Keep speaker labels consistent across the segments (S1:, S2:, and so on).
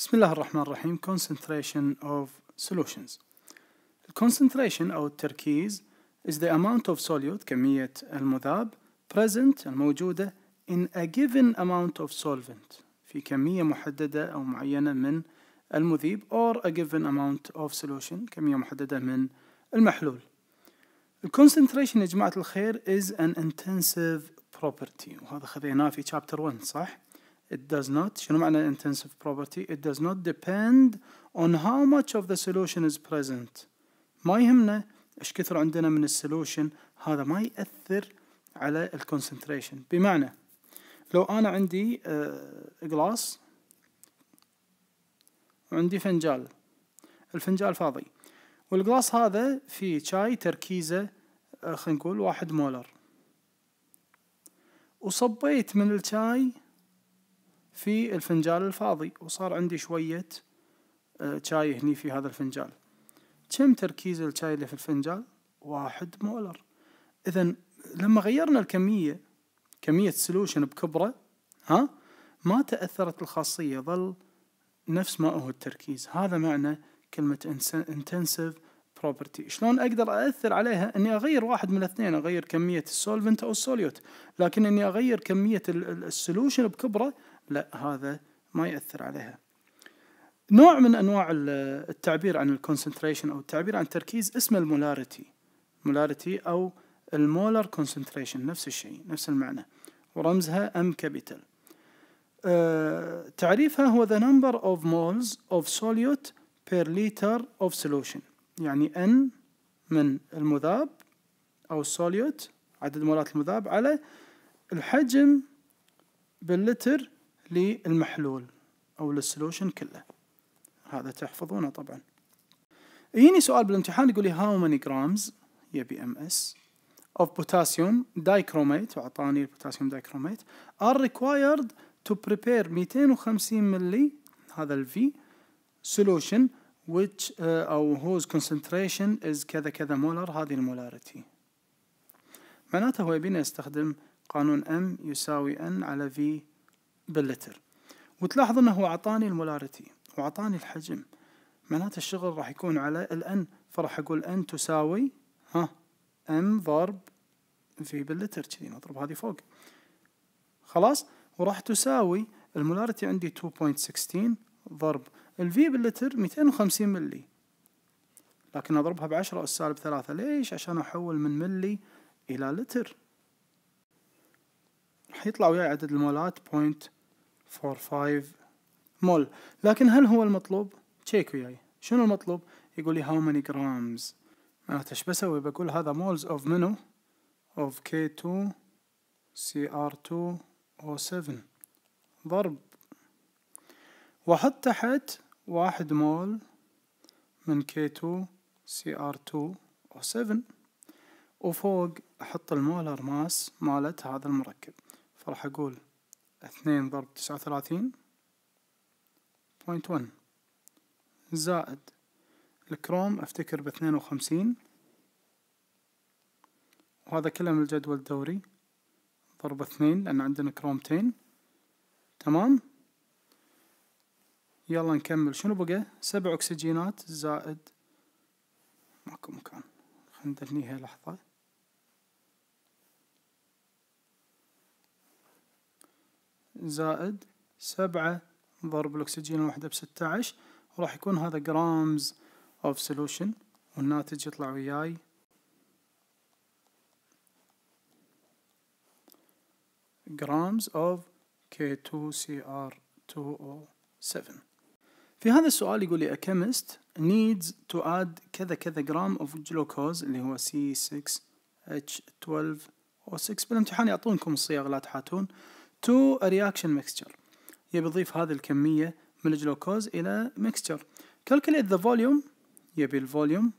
S1: بسم الله الرحمن الرحيم concentration of solutions ال concentration أو التركيز is the amount of solute كمية المذاب present الموجودة in a given amount of solvent في كمية محددة أو معينة من المذيب or a given amount of solution كمية محددة من المحلول ال concentration يا جماعة الخير is an intensive property وهذا خذيناه في chapter 1 صح؟ it does not شنو معنى intensive property it does not depend on how much of the solution is present ما يهمنا ايش كثر عندنا من السولوشن هذا ما يأثر على الكونسنتريشن بمعنى لو انا عندي جلاس آه، وعندي فنجال الفنجال فاضي والجلاس هذا فيه شاي تركيزه آه، خلينا نقول واحد مولر وصبيت من الشاي في الفنجال الفاضي وصار عندي شوية آه، شاي هني في هذا الفنجال كم تركيز الشاي اللي في الفنجال واحد مولر اذا لما غيرنا الكمية كمية سلوشن بكبره ها ما تأثرت الخاصية ظل نفس ما هو التركيز هذا معنى كلمة intensive property شلون أقدر أأثر عليها أني أغير واحد من الاثنين أغير كمية السولفنت أو السوليوت لكن أني أغير كمية السلوشن بكبره لا هذا ما يأثر عليها نوع من أنواع التعبير عن الكونسنتريشن أو التعبير عن التركيز اسمه المولاريتي مولاريتي أو المولر كونسنتريشن نفس الشيء نفس المعنى ورمزها أم آه، كابيتال تعريفها هو the number of moles of solute per liter of solution يعني N من المذاب أو solute عدد مولات المذاب على الحجم باللتر للمحلول أو للسولوشن كله هذا تحفظونه طبعا يجيني سؤال بالامتحان يقول لي how many grams يبي ام اس of potassium dichromate وأعطاني البوتاسيوم دايكروميت are required to prepare 250 ملي هذا الفي solution which uh, أو whose concentration is كذا كذا مولر هذه المولاريتي معناته هو يبينا استخدم قانون M يساوي N على V باللتر وتلاحظ انه اعطاني المولاريتي واعطاني الحجم معناته الشغل راح يكون على الان فراح اقول ان تساوي ها ام ضرب في باللتر كذي نضرب هذه فوق خلاص وراح تساوي المولاريتي عندي 2.16 ضرب الفي باللتر 250 ملي لكن اضربها ب 10 اس سالب 3 ليش؟ عشان احول من ملي الى لتر راح يطلع وياي عدد المولات 0.45 مول لكن هل هو المطلوب؟ تشيك وياي شنو المطلوب؟ يقول لي how many grams معناته ايش بسوي؟ بقول هذا مولز اوف منو؟ اوف كي 2 سي ار 2 او 7 ضرب واحط تحت واحد مول من كي 2 سي ار 2 او 7 وفوق احط المولر ماس مالت هذا المركب فراح اقول اثنين ضرب تسعة وثلاثين بوينت ون زائد الكروم افتكر باثنين وخمسين وهذا كله من الجدول الدوري ضرب اثنين لأن عندنا كرومتين تمام يلا نكمل شنو بقى سبع أكسجينات زائد ماكو مكان خلنا لحظة زائد سبعة ضرب الأكسجين الوحدة بستة عشر وراح يكون هذا جرامز of solution والناتج يطلع وياي grams of K2Cr2O7 في هذا السؤال يقول لي a chemist needs to add كذا كذا جرام of glucose اللي هو C6H12O6 بالامتحان يعطونكم الصياغ لا تحاتون to a reaction mixture يبي يضيف هذه الكمية من الجلوكوز إلى ميكستشر calculate the volume يبي الفوليوم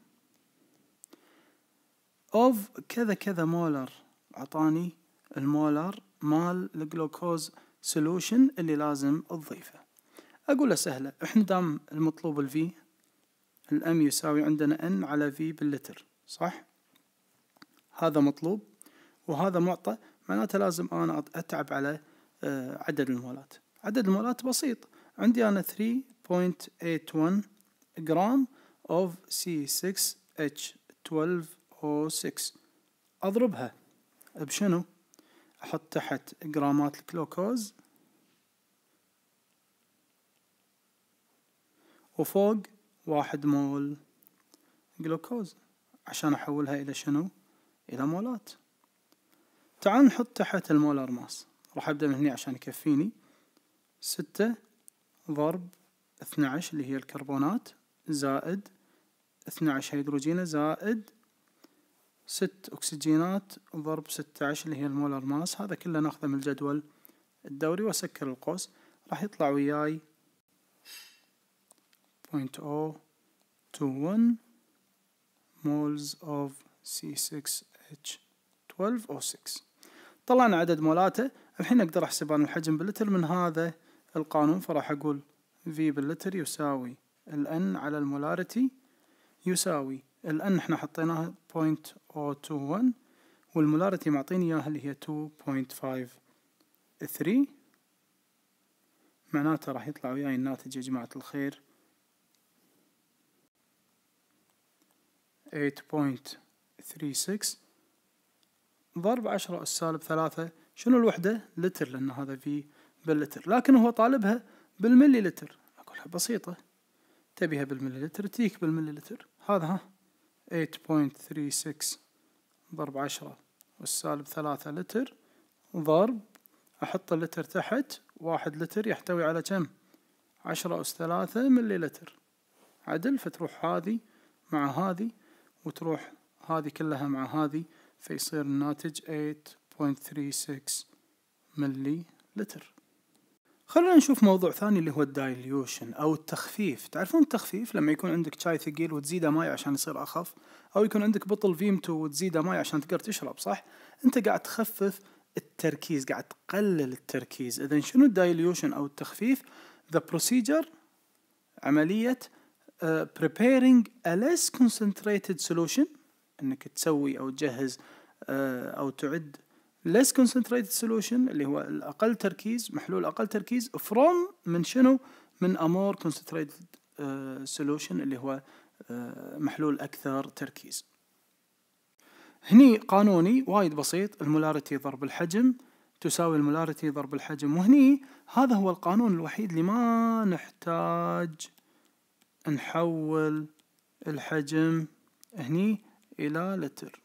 S1: of كذا كذا مولر أعطاني المولر مال الجلوكوز solution اللي لازم تضيفه أقوله سهلة إحنا دام المطلوب الفي الام يساوي عندنا ان على في باللتر صح هذا مطلوب وهذا معطى معناته لازم انا اتعب على آه، عدد المولات عدد المولات بسيط عندي أنا 3.81 جرام of C6H12O6 أضربها بشنو؟ أحط تحت جرامات الكلوكوز وفوق واحد مول جلوكوز عشان أحولها إلى شنو؟ إلى مولات تعال نحط تحت المولار ماس راح أبدأ من هنا عشان يكفيني ستة ضرب اثنى عشر اللي هي الكربونات زائد اثنى عشر هيدروجينة زائد ست أكسجينات ضرب ستة عشر اللي هي المولر ماس هذا كله ناخذه من الجدول الدوري وأسكر القوس راح يطلع وياي point oh to one moles of C6H12O6 طلعنا عدد مولاته الحين أقدر أحسب أنا الحجم باللتر من هذا القانون فراح أقول V باللتر يساوي N على المولاريتي يساوي N احنا حطيناها 0.021 والمولاريتي معطيني اياها اللي هي 2.53 معناته راح يطلع وياي الناتج يا جماعة الخير 8.36 ضرب عشرة أس سالب ثلاثة شنو الوحدة لتر لأن هذا في باللتر لكن هو طالبها بالملي لتر أقولها بسيطة تبيها بالملي لتر تيك بالملي لتر هذا ها 8.36 ضرب عشرة والسالب ثلاثة لتر ضرب أحط اللتر تحت واحد لتر يحتوي على كم عشرة أس ثلاثة ملي لتر عدل فتروح هذه مع هذه وتروح هذه كلها مع هذه فيصير الناتج 8 0.36 ملي لتر خلونا نشوف موضوع ثاني اللي هو الدايليوشن او التخفيف تعرفون التخفيف لما يكون عندك شاي ثقيل وتزيده ماء عشان يصير اخف او يكون عندك بطل فيمتو وتزيده ماء عشان تقدر تشرب صح انت قاعد تخفف التركيز قاعد تقلل التركيز اذا شنو الدايليوشن او التخفيف ذا بروسيجر عملية uh, preparing a less concentrated solution انك تسوي او تجهز uh, او تعد less concentrated solution اللي هو الأقل تركيز محلول أقل تركيز from من شنو؟ من a more concentrated uh, solution اللي هو uh, محلول أكثر تركيز هني قانوني وايد بسيط المولاريتي ضرب الحجم تساوي المولاريتي ضرب الحجم وهني هذا هو القانون الوحيد اللي ما نحتاج نحول الحجم هني إلى لتر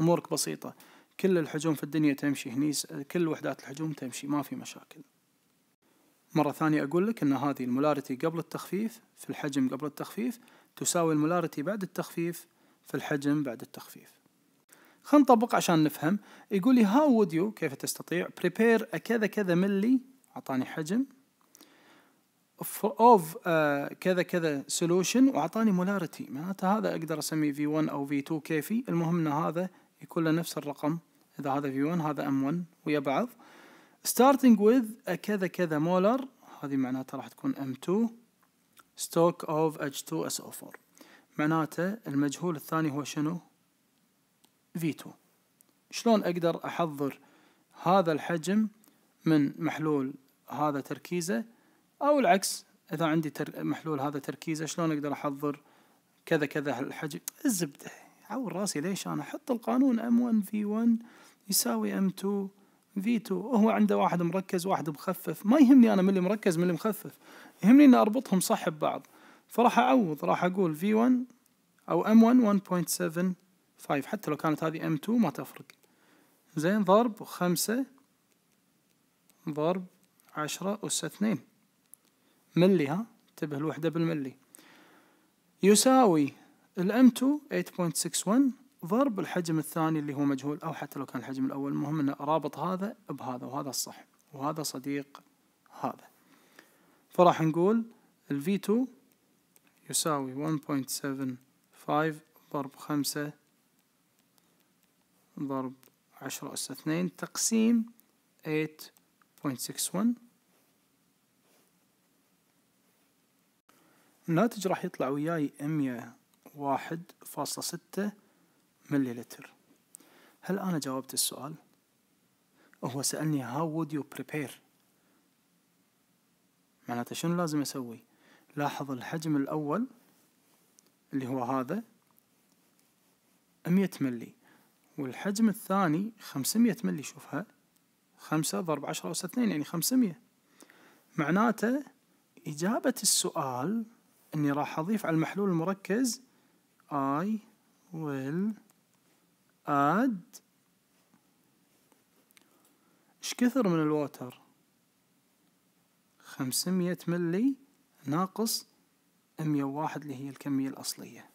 S1: أمورك بسيطة كل الحجوم في الدنيا تمشي هني كل وحدات الحجوم تمشي ما في مشاكل مرة ثانية أقول لك أن هذه المولاريتي قبل التخفيف في الحجم قبل التخفيف تساوي المولاريتي بعد التخفيف في الحجم بعد التخفيف خلينا نطبق عشان نفهم يقول لي هاو would you كيف تستطيع prepare كذا كذا ملي أعطاني حجم of uh, كذا كذا solution وأعطاني مولاريتي معناته هذا أقدر أسميه V1 أو V2 كيفي المهم أن هذا يكون له نفس الرقم إذا هذا V1 هذا M1 ويا بعض starting with كذا كذا مولر هذه معناتها راح تكون M2 ستوك of H2SO4 معناته المجهول الثاني هو شنو؟ V2 شلون أقدر أحضر هذا الحجم من محلول هذا تركيزه أو العكس إذا عندي محلول هذا تركيزه شلون أقدر أحضر كذا كذا الحجم الزبده عور راسي ليش أنا أحط القانون ام 1 في 1 يساوي ام 2 في 2 وهو عنده واحد مركز واحد مخفف ما يهمني أنا من اللي مركز من اللي مخفف يهمني اني أربطهم صح ببعض فراح أعوض راح اقول في V1 او ام M1 1.75 حتى لو كانت هذه ام 2 ما تفرق زين ضرب خمسة ضرب عشرة أس اثنين ملي ها انتبه الوحدة بالملي يساوي الام2 8.61 ضرب الحجم الثاني اللي هو مجهول او حتى لو كان الحجم الاول المهم انه رابط هذا بهذا وهذا الصح وهذا صديق هذا فراح نقول ال v 2 يساوي 1.75 ضرب 5 ضرب 10 أس 2 تقسيم 8.61 الناتج راح يطلع وياي 100 واحد فاصلة ستة مليلتر هل أنا جاوبت السؤال؟ هو سألني how would you prepare معناته شنو لازم أسوي؟ لاحظ الحجم الأول اللي هو هذا 100 ملي والحجم الثاني 500 ملي شوفها 5 ضرب 10 أس 2 يعني 500 معناته إجابة السؤال أني راح أضيف على المحلول المركز I will add ايش كثر من الواتر خمسمية ملي ناقص مية وواحد اللي هي الكمية الأصلية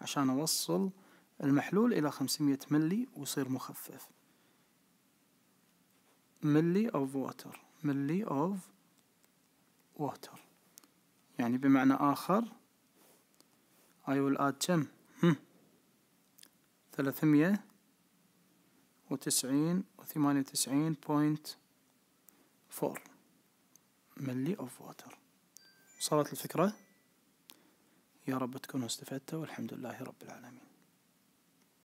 S1: عشان أوصل المحلول إلى خمسمية ملي ويصير مخفف ملي of water ملي of water يعني بمعنى آخر I will add كم ثلاثمية وتسعين وثمانية وتسعين بوينت فور ملي اوف ووتر وصلت الفكرة يا رب تكونوا استفدتوا والحمد لله رب العالمين